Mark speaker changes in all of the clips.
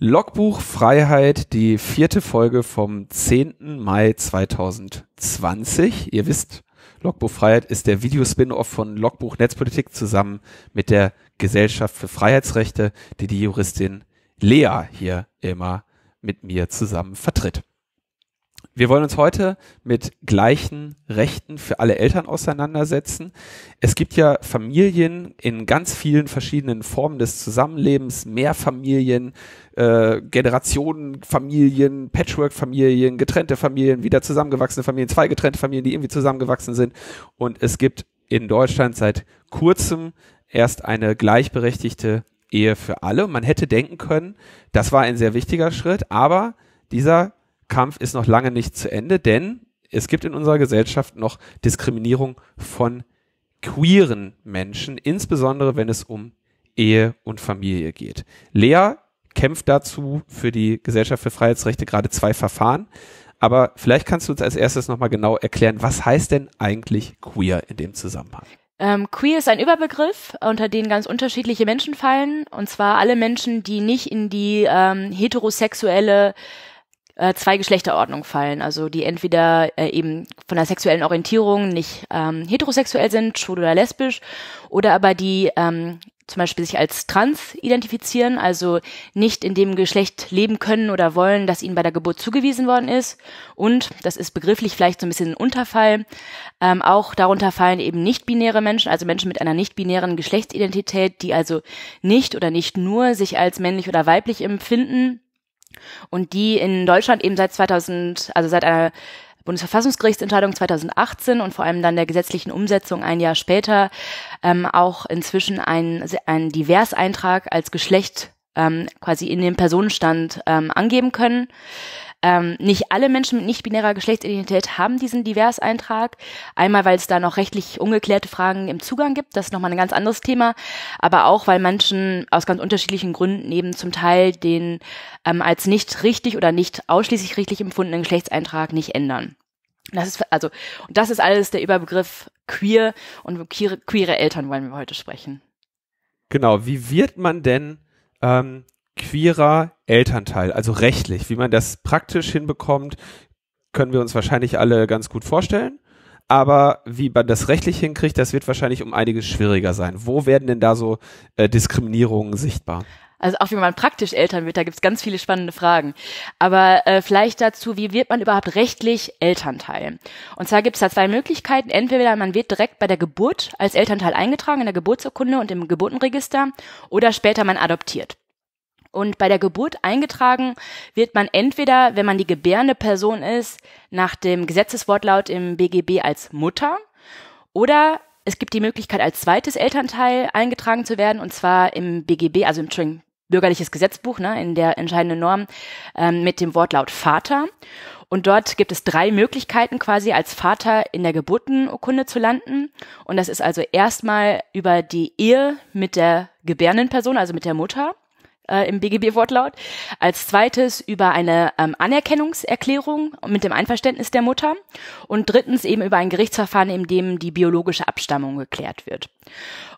Speaker 1: Logbuch Freiheit, die vierte Folge vom 10. Mai 2020. Ihr wisst, Logbuch Freiheit ist der Videospin-off von Logbuch Netzpolitik zusammen mit der Gesellschaft für Freiheitsrechte, die die Juristin Lea hier immer mit mir zusammen vertritt. Wir wollen uns heute mit gleichen Rechten für alle Eltern auseinandersetzen. Es gibt ja Familien in ganz vielen verschiedenen Formen des Zusammenlebens, Mehrfamilien, äh, Generationenfamilien, Patchworkfamilien, getrennte Familien, wieder zusammengewachsene Familien, zwei getrennte Familien, die irgendwie zusammengewachsen sind. Und es gibt in Deutschland seit kurzem erst eine gleichberechtigte Ehe für alle. Man hätte denken können, das war ein sehr wichtiger Schritt, aber dieser Kampf ist noch lange nicht zu Ende, denn es gibt in unserer Gesellschaft noch Diskriminierung von queeren Menschen, insbesondere wenn es um Ehe und Familie geht. Lea kämpft dazu für die Gesellschaft für Freiheitsrechte gerade zwei Verfahren. Aber vielleicht kannst du uns als erstes nochmal genau erklären, was heißt denn eigentlich queer in dem Zusammenhang?
Speaker 2: Ähm, queer ist ein Überbegriff, unter den ganz unterschiedliche Menschen fallen. Und zwar alle Menschen, die nicht in die ähm, heterosexuelle äh, zwei Geschlechterordnungen fallen. Also die entweder äh, eben von der sexuellen Orientierung nicht ähm, heterosexuell sind, schwul oder lesbisch, oder aber die ähm, zum Beispiel sich als trans identifizieren, also nicht in dem Geschlecht leben können oder wollen, das ihnen bei der Geburt zugewiesen worden ist. Und, das ist begrifflich vielleicht so ein bisschen ein Unterfall, ähm, auch darunter fallen eben nicht-binäre Menschen, also Menschen mit einer nicht-binären Geschlechtsidentität, die also nicht oder nicht nur sich als männlich oder weiblich empfinden und die in Deutschland eben seit 2000, also seit einer Bundesverfassungsgerichtsentscheidung 2018 und vor allem dann der gesetzlichen Umsetzung ein Jahr später ähm, auch inzwischen ein, ein Diverseintrag als Geschlecht ähm, quasi in den Personenstand ähm, angeben können. Ähm, nicht alle Menschen mit nicht-binärer Geschlechtsidentität haben diesen Diverseintrag. Einmal, weil es da noch rechtlich ungeklärte Fragen im Zugang gibt, das ist nochmal ein ganz anderes Thema, aber auch, weil Menschen aus ganz unterschiedlichen Gründen eben zum Teil den ähm, als nicht richtig oder nicht ausschließlich richtig empfundenen Geschlechtseintrag nicht ändern. Das ist also und das ist alles der Überbegriff queer und queere, queere Eltern wollen wir heute sprechen.
Speaker 1: Genau, wie wird man denn ähm, queerer Elternteil, also rechtlich, wie man das praktisch hinbekommt, können wir uns wahrscheinlich alle ganz gut vorstellen. Aber wie man das rechtlich hinkriegt, das wird wahrscheinlich um einiges schwieriger sein. Wo werden denn da so äh, Diskriminierungen sichtbar?
Speaker 2: Also auch wie man praktisch Eltern wird, da gibt's ganz viele spannende Fragen. Aber äh, vielleicht dazu, wie wird man überhaupt rechtlich Elternteil? Und zwar gibt's da zwei Möglichkeiten. Entweder man wird direkt bei der Geburt als Elternteil eingetragen in der Geburtsurkunde und im Geburtenregister oder später man adoptiert. Und bei der Geburt eingetragen wird man entweder, wenn man die gebärende Person ist, nach dem Gesetzeswortlaut im BGB als Mutter oder es gibt die Möglichkeit, als zweites Elternteil eingetragen zu werden, und zwar im BGB, also im bürgerliches Gesetzbuch, ne, in der entscheidenden Norm, ähm, mit dem Wortlaut Vater. Und dort gibt es drei Möglichkeiten, quasi als Vater in der Geburtenurkunde zu landen. Und das ist also erstmal über die Ehe mit der gebärenden Person, also mit der Mutter äh, im BGB-Wortlaut. Als zweites über eine ähm, Anerkennungserklärung mit dem Einverständnis der Mutter. Und drittens eben über ein Gerichtsverfahren, in dem die biologische Abstammung geklärt wird.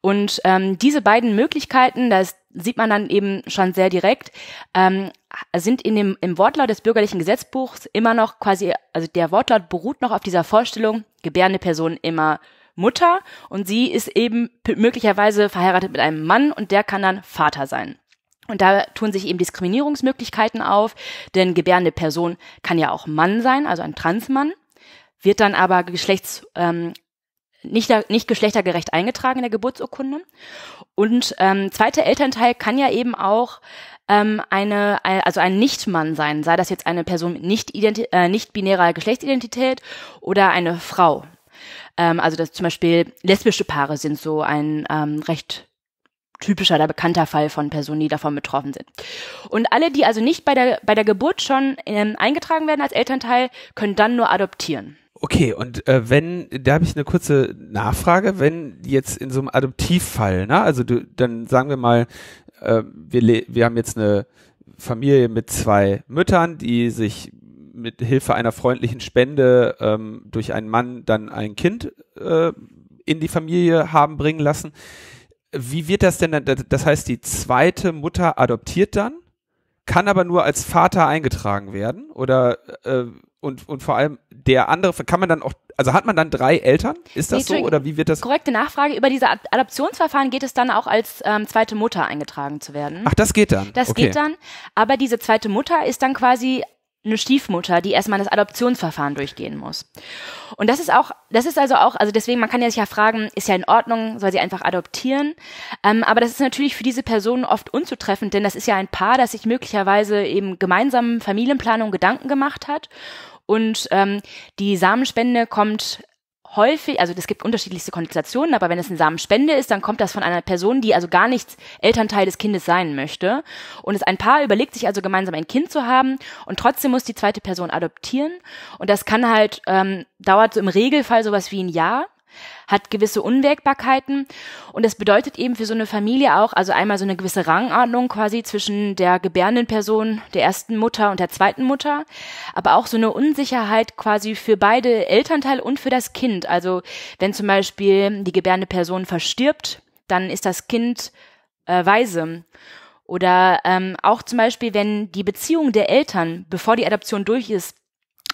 Speaker 2: Und ähm, diese beiden Möglichkeiten, das sieht man dann eben schon sehr direkt, ähm, sind in dem, im Wortlaut des bürgerlichen Gesetzbuchs immer noch quasi, also der Wortlaut beruht noch auf dieser Vorstellung, gebärende Person immer Mutter und sie ist eben möglicherweise verheiratet mit einem Mann und der kann dann Vater sein. Und da tun sich eben Diskriminierungsmöglichkeiten auf, denn gebärende Person kann ja auch Mann sein, also ein Transmann, wird dann aber geschlechts, ähm, nicht, nicht geschlechtergerecht eingetragen in der Geburtsurkunde. Und ähm, zweiter Elternteil kann ja eben auch ähm, eine, also ein Nichtmann sein, sei das jetzt eine Person mit nicht, identi- äh, nicht binärer Geschlechtsidentität oder eine Frau. Ähm, also das zum Beispiel lesbische Paare sind so ein ähm, recht typischer oder bekannter Fall von Personen, die davon betroffen sind. Und alle, die also nicht bei der, bei der Geburt schon ähm, eingetragen werden als Elternteil, können dann nur adoptieren.
Speaker 1: Okay, und äh, wenn, da habe ich eine kurze Nachfrage, wenn jetzt in so einem Adoptivfall, ne, also du, dann sagen wir mal, äh, wir, wir haben jetzt eine Familie mit zwei Müttern, die sich mit Hilfe einer freundlichen Spende ähm, durch einen Mann dann ein Kind äh, in die Familie haben bringen lassen wie wird das denn dann? Das heißt, die zweite Mutter adoptiert dann, kann aber nur als Vater eingetragen werden oder äh, und, und vor allem der andere, kann man dann auch, also hat man dann drei Eltern? Ist das nee, so oder wie wird das?
Speaker 2: Korrekte Nachfrage, über diese Adoptionsverfahren geht es dann auch als ähm, zweite Mutter eingetragen zu werden. Ach, das geht dann? Das okay. geht dann, aber diese zweite Mutter ist dann quasi eine Stiefmutter, die erstmal das Adoptionsverfahren durchgehen muss. Und das ist auch, das ist also auch, also deswegen, man kann ja sich ja fragen, ist ja in Ordnung, soll sie einfach adoptieren? Ähm, aber das ist natürlich für diese Personen oft unzutreffend, denn das ist ja ein Paar, das sich möglicherweise eben gemeinsam Familienplanung Gedanken gemacht hat. Und ähm, die Samenspende kommt häufig, also es gibt unterschiedlichste Konstellationen, aber wenn es eine Samenspende ist, dann kommt das von einer Person, die also gar nicht Elternteil des Kindes sein möchte. Und es ein Paar überlegt sich also gemeinsam ein Kind zu haben und trotzdem muss die zweite Person adoptieren. Und das kann halt, ähm, dauert so im Regelfall sowas wie ein Jahr hat gewisse Unwägbarkeiten und das bedeutet eben für so eine Familie auch, also einmal so eine gewisse Rangordnung quasi zwischen der gebärenden Person, der ersten Mutter und der zweiten Mutter, aber auch so eine Unsicherheit quasi für beide Elternteile und für das Kind. Also wenn zum Beispiel die gebärende Person verstirbt, dann ist das Kind äh, weise. Oder ähm, auch zum Beispiel, wenn die Beziehung der Eltern, bevor die Adoption durch ist,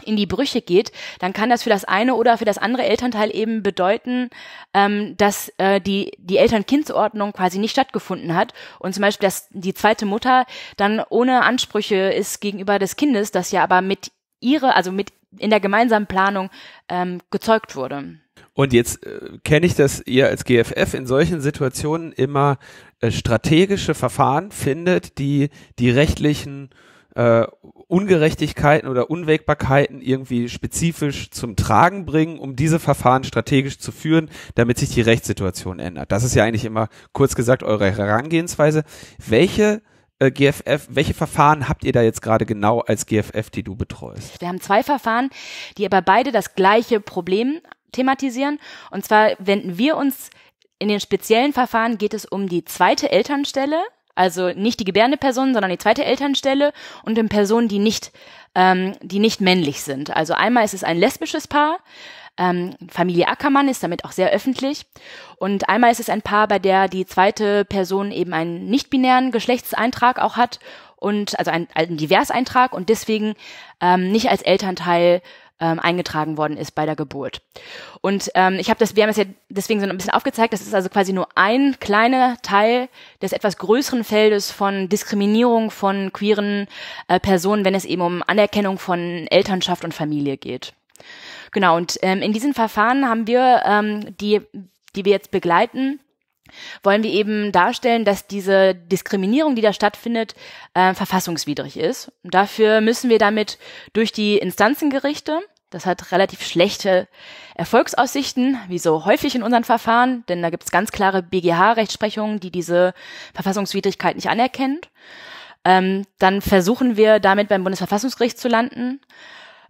Speaker 2: in die Brüche geht, dann kann das für das eine oder für das andere Elternteil eben bedeuten, ähm, dass äh, die, die Eltern-Kindsordnung quasi nicht stattgefunden hat und zum Beispiel, dass die zweite Mutter dann ohne Ansprüche ist gegenüber des Kindes, das ja aber mit ihre, also mit in der gemeinsamen Planung ähm, gezeugt wurde.
Speaker 1: Und jetzt äh, kenne ich, dass ihr als GFF in solchen Situationen immer äh, strategische Verfahren findet, die die rechtlichen äh, Ungerechtigkeiten oder Unwägbarkeiten irgendwie spezifisch zum Tragen bringen, um diese Verfahren strategisch zu führen, damit sich die Rechtssituation ändert. Das ist ja eigentlich immer kurz gesagt eure Herangehensweise. Welche äh, GFF, welche Verfahren habt ihr da jetzt gerade genau als GFF, die du betreust?
Speaker 2: Wir haben zwei Verfahren, die aber beide das gleiche Problem thematisieren. Und zwar wenden wir uns in den speziellen Verfahren geht es um die zweite Elternstelle, also nicht die gebärende Person, sondern die zweite Elternstelle und in Personen, die nicht, ähm, die nicht männlich sind. Also einmal ist es ein lesbisches Paar, ähm, Familie Ackermann ist damit auch sehr öffentlich. Und einmal ist es ein Paar, bei der die zweite Person eben einen nicht-binären Geschlechtseintrag auch hat und also einen, einen Diverseintrag und deswegen ähm, nicht als Elternteil ähm, eingetragen worden ist bei der Geburt. Und ähm, ich habe das, wir haben das ja deswegen so ein bisschen aufgezeigt, das ist also quasi nur ein kleiner Teil des etwas größeren Feldes von Diskriminierung von queeren äh, Personen, wenn es eben um Anerkennung von Elternschaft und Familie geht. Genau, und ähm, in diesen Verfahren haben wir ähm, die, die wir jetzt begleiten, wollen wir eben darstellen, dass diese Diskriminierung, die da stattfindet, äh, verfassungswidrig ist. Und dafür müssen wir damit durch die Instanzengerichte, das hat relativ schlechte Erfolgsaussichten, wie so häufig in unseren Verfahren, denn da gibt es ganz klare BGH-Rechtsprechungen, die diese Verfassungswidrigkeit nicht anerkennt. Ähm, dann versuchen wir damit beim Bundesverfassungsgericht zu landen.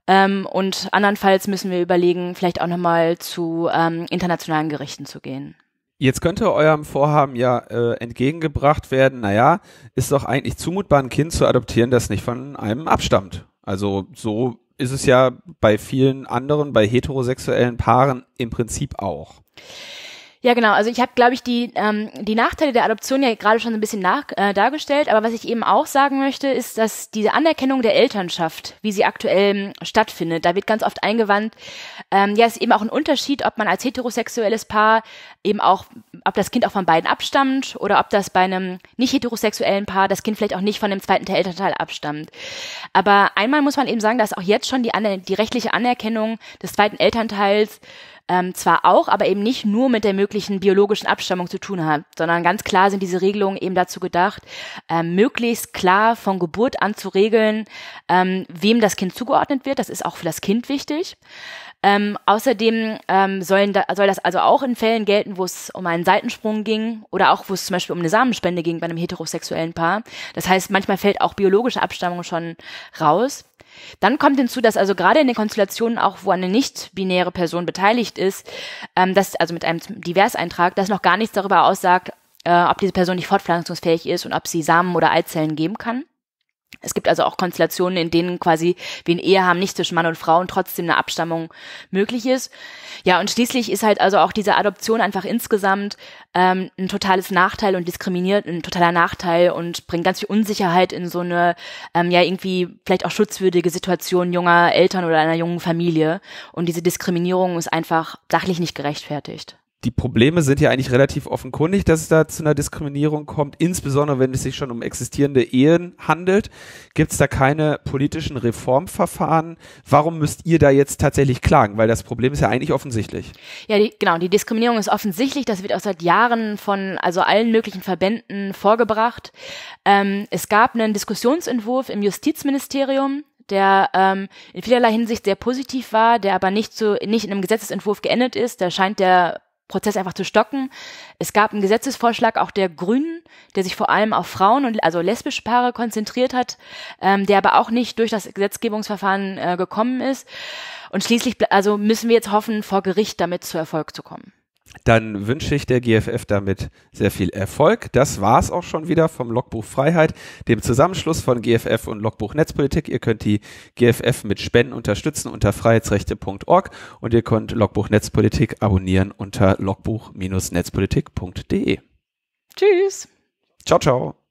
Speaker 2: Ähm, und andernfalls müssen wir überlegen, vielleicht auch nochmal zu ähm, internationalen Gerichten zu gehen.
Speaker 1: Jetzt könnte eurem Vorhaben ja äh, entgegengebracht werden, naja, ist doch eigentlich zumutbar, ein Kind zu adoptieren, das nicht von einem abstammt. Also so ist es ja bei vielen anderen, bei heterosexuellen Paaren im Prinzip auch.
Speaker 2: Ja, genau. Also ich habe, glaube ich, die, ähm, die Nachteile der Adoption ja gerade schon ein bisschen nach, äh, dargestellt. Aber was ich eben auch sagen möchte, ist, dass diese Anerkennung der Elternschaft, wie sie aktuell ähm, stattfindet, da wird ganz oft eingewandt, ähm, ja, ist eben auch ein Unterschied, ob man als heterosexuelles Paar eben auch, ob das Kind auch von beiden abstammt oder ob das bei einem nicht heterosexuellen Paar das Kind vielleicht auch nicht von dem zweiten Elternteil abstammt. Aber einmal muss man eben sagen, dass auch jetzt schon die, die rechtliche Anerkennung des zweiten Elternteils ähm, zwar auch, aber eben nicht nur mit der möglichen biologischen Abstammung zu tun hat, sondern ganz klar sind diese Regelungen eben dazu gedacht, ähm, möglichst klar von Geburt an zu regeln, ähm, wem das Kind zugeordnet wird. Das ist auch für das Kind wichtig. Ähm, außerdem ähm, sollen da, soll das also auch in Fällen gelten, wo es um einen Seitensprung ging oder auch wo es zum Beispiel um eine Samenspende ging bei einem heterosexuellen Paar. Das heißt, manchmal fällt auch biologische Abstammung schon raus. Dann kommt hinzu, dass also gerade in den Konstellationen auch, wo eine nicht-binäre Person beteiligt ist, ähm, dass also mit einem Diverseintrag, das noch gar nichts darüber aussagt, äh, ob diese Person nicht fortpflanzungsfähig ist und ob sie Samen oder Eizellen geben kann. Es gibt also auch Konstellationen, in denen quasi wie ein Ehehaben nicht zwischen Mann und Frau und trotzdem eine Abstammung möglich ist. Ja, und schließlich ist halt also auch diese Adoption einfach insgesamt ähm, ein totales Nachteil und diskriminiert, ein totaler Nachteil und bringt ganz viel Unsicherheit in so eine, ähm, ja, irgendwie vielleicht auch schutzwürdige Situation junger Eltern oder einer jungen Familie. Und diese Diskriminierung ist einfach sachlich nicht gerechtfertigt
Speaker 1: die Probleme sind ja eigentlich relativ offenkundig, dass es da zu einer Diskriminierung kommt, insbesondere wenn es sich schon um existierende Ehen handelt. Gibt es da keine politischen Reformverfahren? Warum müsst ihr da jetzt tatsächlich klagen? Weil das Problem ist ja eigentlich offensichtlich.
Speaker 2: Ja, die, genau, die Diskriminierung ist offensichtlich. Das wird auch seit Jahren von also allen möglichen Verbänden vorgebracht. Ähm, es gab einen Diskussionsentwurf im Justizministerium, der ähm, in vielerlei Hinsicht sehr positiv war, der aber nicht, zu, nicht in einem Gesetzesentwurf geendet ist. Da scheint der Prozess einfach zu stocken. Es gab einen Gesetzesvorschlag auch der Grünen, der sich vor allem auf Frauen und also lesbische Paare konzentriert hat, ähm, der aber auch nicht durch das Gesetzgebungsverfahren äh, gekommen ist. Und schließlich, also müssen wir jetzt hoffen, vor Gericht damit zu Erfolg zu kommen
Speaker 1: dann wünsche ich der GFF damit sehr viel Erfolg. Das war's auch schon wieder vom Logbuch Freiheit, dem Zusammenschluss von GFF und Logbuch Netzpolitik. Ihr könnt die GFF mit Spenden unterstützen unter freiheitsrechte.org und ihr könnt Logbuch Netzpolitik abonnieren unter logbuch-netzpolitik.de. Tschüss. Ciao, ciao.